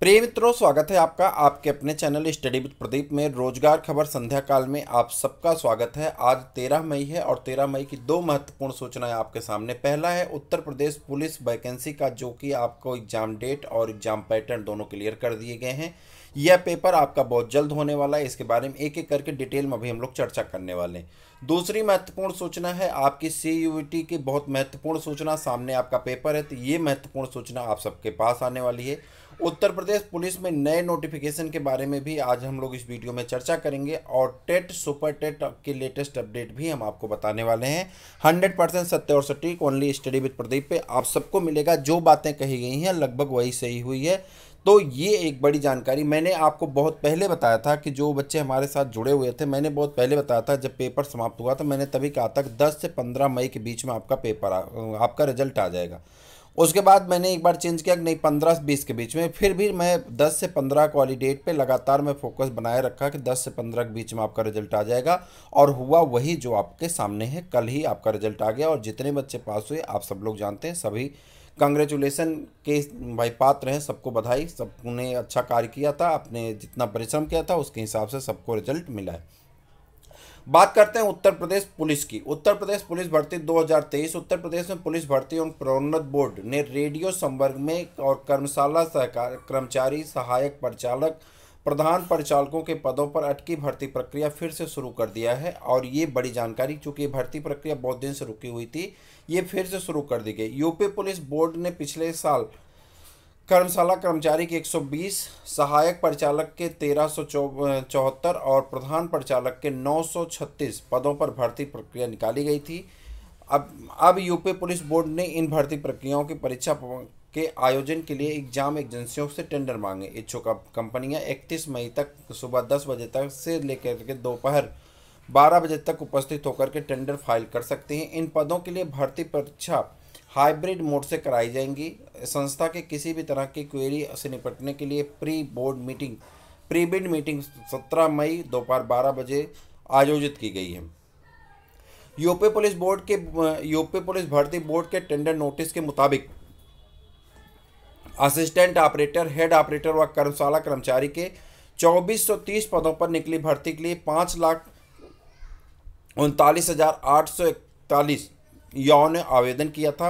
प्रिय मित्रों स्वागत है आपका आपके अपने चैनल स्टडी विद प्रदीप में रोजगार खबर संध्या काल में आप सबका स्वागत है आज तेरह मई है और तेरह मई की दो महत्वपूर्ण सूचनाएं आपके सामने पहला है उत्तर प्रदेश पुलिस वैकेंसी का जो कि आपको एग्जाम डेट और एग्जाम पैटर्न दोनों क्लियर कर दिए गए हैं यह पेपर आपका बहुत जल्द होने वाला है इसके बारे में एक एक करके डिटेल में अभी हम लोग चर्चा करने वाले हैं दूसरी महत्वपूर्ण सूचना है आपकी सी यू टी की बहुत महत्वपूर्ण सूचना सामने आपका पेपर है तो ये महत्वपूर्ण सूचना आप सबके पास आने वाली है उत्तर प्रदेश पुलिस में नए नोटिफिकेशन के बारे में भी आज हम लोग इस वीडियो में चर्चा करेंगे और टेट सुपर टेट के लेटेस्ट अपडेट भी हम आपको बताने वाले हैं 100 परसेंट सत्य और सटीक ओनली स्टडी विद प्रदीप पे आप सबको मिलेगा जो बातें कही गई हैं लगभग वही सही हुई है तो ये एक बड़ी जानकारी मैंने आपको बहुत पहले बताया था कि जो बच्चे हमारे साथ जुड़े हुए थे मैंने बहुत पहले बताया था जब पेपर समाप्त हुआ था मैंने तभी कहा था दस से पंद्रह मई के बीच में आपका पेपर आपका रिजल्ट आ जाएगा उसके बाद मैंने एक बार चेंज किया कि नहीं पंद्रह से बीस के बीच में फिर भी मैं दस से पंद्रह को वाली डेट पर लगातार मैं फोकस बनाए रखा कि दस से पंद्रह के बीच में आपका रिजल्ट आ जाएगा और हुआ वही जो आपके सामने है कल ही आपका रिजल्ट आ गया और जितने बच्चे पास हुए आप सब लोग जानते हैं सभी कंग्रेचुलेसन के भाई पात्र हैं सबको बधाई सबने अच्छा कार्य किया था आपने जितना परिश्रम किया था उसके हिसाब से सबको रिजल्ट मिला है बात करते हैं उत्तर प्रदेश पुलिस की उत्तर प्रदेश पुलिस भर्ती 2023 उत्तर प्रदेश में पुलिस भर्ती एवं प्रोन्नत बोर्ड ने रेडियो संवर्ग में और कर्मशाला सहकार कर्मचारी सहायक परिचालक प्रधान परिचालकों के पदों पर अटकी भर्ती प्रक्रिया फिर से शुरू कर दिया है और ये बड़ी जानकारी चूंकि भर्ती प्रक्रिया बहुत दिन से रुकी हुई थी ये फिर से शुरू कर दी गई यूपी पुलिस बोर्ड ने पिछले साल कर्मशाला कर्मचारी के 120 सहायक परिचालक के तेरह चौहत्तर और प्रधान परिचालक के 936 पदों पर भर्ती प्रक्रिया निकाली गई थी अब अब यूपी पुलिस बोर्ड ने इन भर्ती प्रक्रियाओं की परीक्षा के आयोजन के लिए एग्जाम एजेंसियों से टेंडर मांगे इच्छुक कंपनियां 31 मई तक सुबह 10 बजे तक से लेकर के दोपहर 12 बजे तक उपस्थित होकर के टेंडर फाइल कर सकते हैं इन पदों के लिए भर्ती परीक्षा हाइब्रिड मोड से कराई जाएंगी संस्था के किसी भी तरह की क्वेरी से निपटने के लिए pre board meeting pre bid meeting 17 मई दोपहर 12 बजे आयोजित की गई है यूपी पुलिस बोर्ड के यूपी पुलिस भर्ती बोर्ड के टेंडर नोटिस के मुताबिक असिस्टेंट ऑपरेटर हेड ऑपरेटर व कर्मशाला कर्मचारी के 2430 पदों पर निकली भर्ती के लिए पाँच लाख उनतालीस हज़ार आठ सौ इकतालीस ने आवेदन किया था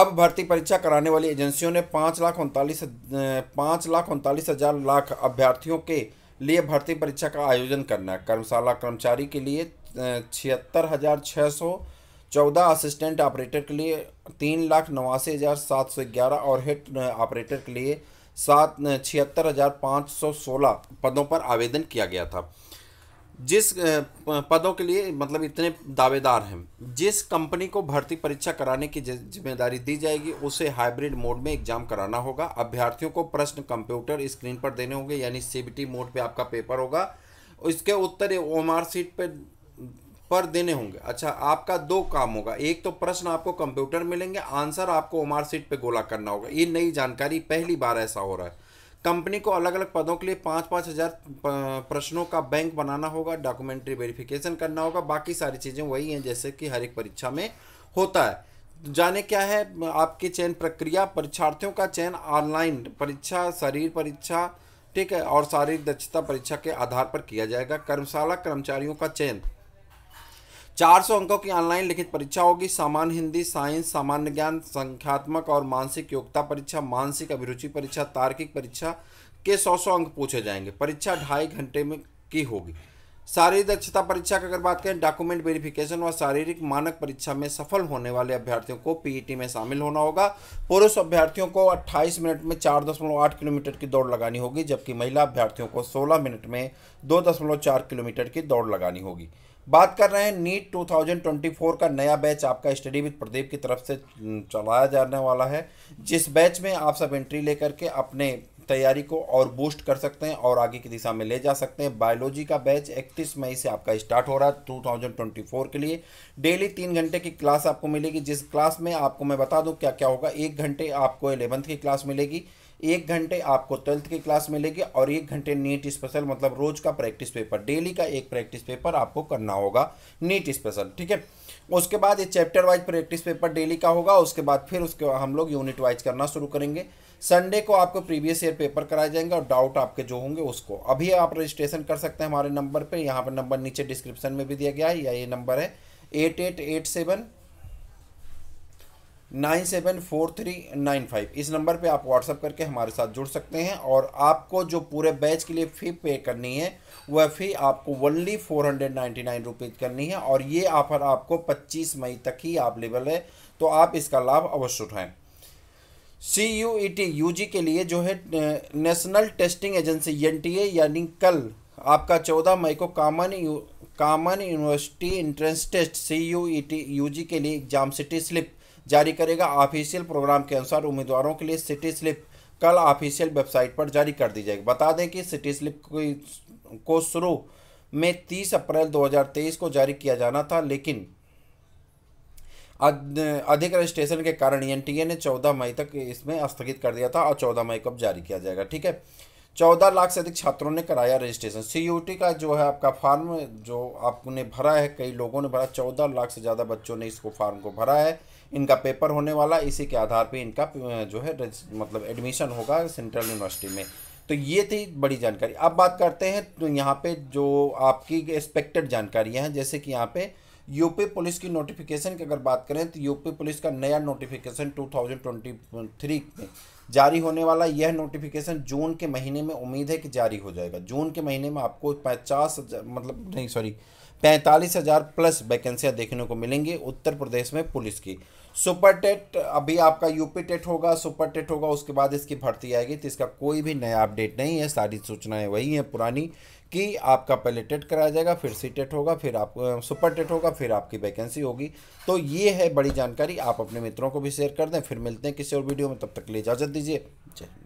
अब भर्ती परीक्षा कराने वाली एजेंसियों ने पाँच लाख उनतालीस पाँच लाख उनतालीस हज़ार लाख अभ्यर्थियों के लिए भर्ती परीक्षा का आयोजन करना कर्मशाला कर्मचारी के लिए छिहत्तर हज़ार छः सौ चौदह असिस्टेंट ऑपरेटर के लिए तीन लाख नवासी हज़ार सात सौ ग्यारह और हेड ऑपरेटर के लिए सात छिहत्तर हज़ार पाँच सौ सोलह पदों पर आवेदन किया गया था जिस पदों के लिए मतलब इतने दावेदार हैं जिस कंपनी को भर्ती परीक्षा कराने की जिम्मेदारी दी जाएगी उसे हाइब्रिड मोड में एग्जाम कराना होगा अभ्यर्थियों को प्रश्न कंप्यूटर स्क्रीन पर देने होंगे यानी सी मोड पे आपका पेपर होगा इसके उत्तर एम आर सीट पर पर देने होंगे अच्छा आपका दो काम होगा एक तो प्रश्न आपको कंप्यूटर मिलेंगे आंसर आपको ओमार सीट पे गोला करना होगा ये नई जानकारी पहली बार ऐसा हो रहा है कंपनी को अलग अलग पदों के लिए पाँच पाँच हज़ार प्रश्नों का बैंक बनाना होगा डॉक्यूमेंट्री वेरिफिकेशन करना होगा बाकी सारी चीज़ें वही हैं जैसे कि हर एक परीक्षा में होता है जाने क्या है आपकी चयन प्रक्रिया परीक्षार्थियों का चयन ऑनलाइन परीक्षा शरीर परीक्षा ठीक है और शारीरिक दक्षता परीक्षा के आधार पर किया जाएगा कर्मशाला कर्मचारियों का चयन 400 अंकों की ऑनलाइन लिखित परीक्षा होगी सामान्य हिंदी साइंस सामान्य ज्ञान संख्यात्मक और मानसिक योग्यता परीक्षा मानसिक अभिरुचि परीक्षा तार्किक परीक्षा के 100 सौ अंक पूछे जाएंगे परीक्षा ढाई घंटे में की होगी शारीरिक दक्षता परीक्षा की अगर बात करें डॉक्यूमेंट वेरिफिकेशन व शारीरिक मानक परीक्षा में सफल होने वाले अभ्यर्थियों को पीईटी में शामिल होना होगा पुरुष अभ्यर्थियों को 28 मिनट में 4.8 किलोमीटर की दौड़ लगानी होगी जबकि महिला अभ्यर्थियों को 16 मिनट में 2.4 किलोमीटर की दौड़ लगानी होगी बात कर रहे हैं नीट 2024 का नया बैच आपका स्टडी विद प्रदीप की तरफ से चलाया जाने वाला है जिस बैच में आप सब एंट्री लेकर के अपने तैयारी को और बूस्ट कर सकते हैं और आगे की दिशा में ले जा सकते हैं बायोलॉजी का बैच 31 मई से आपका स्टार्ट हो रहा है टू के लिए डेली तीन घंटे की क्लास आपको मिलेगी जिस क्लास में आपको मैं बता दूँ क्या क्या होगा एक घंटे आपको एलेवंथ की क्लास मिलेगी एक घंटे आपको ट्वेल्थ की क्लास मिलेगी और एक घंटे नीट स्पेशल मतलब रोज का प्रैक्टिस पेपर डेली का एक प्रैक्टिस पेपर आपको करना होगा नीट स्पेशल ठीक है उसके बाद ये chapter wise practice paper daily का होगा उसके बाद फिर उसके हम लोग यूनिट वाइज करना शुरू करेंगे संडे को आपको प्रीवियस ईयर पेपर कराए जाएंगे और डाउट आपके जो होंगे उसको अभी आप रजिस्ट्रेशन कर सकते हैं हमारे नंबर पर यहाँ पर नंबर नीचे डिस्क्रिप्शन में भी दिया गया है या ये नंबर है eight eight eight seven nine seven four three nine five इस नंबर पे आप व्हाट्सअप करके हमारे साथ जुड़ सकते हैं और आपको जो पूरे बैच के लिए फ़ी पे करनी है वह फ़ी आपको only four hundred ninety nine rupees करनी है और ये ऑफ़र आपको पच्चीस मई तक ही अवेलेबल है तो आप इसका लाभ अवश्य उठाएँ C U E T U G के लिए जो है national testing agency N T A यानी कल आपका चौदह मई को common U common university entrance test C U E T U G के लिए एग्जाम सिटी स्लिप जारी करेगा ऑफिशियल प्रोग्राम के अनुसार उम्मीदवारों के लिए सिटी स्लिप कल ऑफिशियल वेबसाइट पर जारी कर दी जाएगी बता दें कि सिटी स्लिप को शुरू में 30 अप्रैल 2023 को जारी किया जाना था लेकिन अधिक रजिस्ट्रेशन के कारण एनटीए e ने 14 मई तक इसमें स्थगित कर दिया था और 14 मई को अब जारी किया जाएगा ठीक है चौदह लाख से अधिक छात्रों ने कराया रजिस्ट्रेशन सी का जो है आपका फार्म जो आपने भरा है कई लोगों ने भरा चौदह लाख से ज़्यादा बच्चों ने इसको फार्म को भरा है इनका पेपर होने वाला इसी के आधार पे इनका जो है मतलब एडमिशन होगा सेंट्रल यूनिवर्सिटी में तो ये थी बड़ी जानकारी अब बात करते हैं तो यहाँ पे जो आपकी एक्सपेक्टेड जानकारियाँ हैं जैसे कि यहाँ पे यूपी पुलिस की नोटिफिकेशन की अगर बात करें तो यूपी पुलिस का नया नोटिफिकेशन टू में जारी होने वाला यह नोटिफिकेशन जून के महीने में उम्मीद है कि जारी हो जाएगा जून के महीने में आपको पचास मतलब नहीं सॉरी पैंतालीस हज़ार प्लस वैकेंसियाँ देखने को मिलेंगी उत्तर प्रदेश में पुलिस की सुपर टेट अभी आपका यूपी टेट होगा सुपर टेट होगा उसके बाद इसकी भर्ती आएगी तो इसका कोई भी नया अपडेट नहीं है सारी सूचनाएं वही हैं पुरानी कि आपका पहले टेट कराया जाएगा फिर सी टेट होगा फिर आप सुपर टेट होगा फिर आपकी वैकेंसी होगी तो ये है बड़ी जानकारी आप अपने मित्रों को भी शेयर कर दें फिर मिलते हैं किसी और वीडियो में तब तक ले इजाज़त दीजिए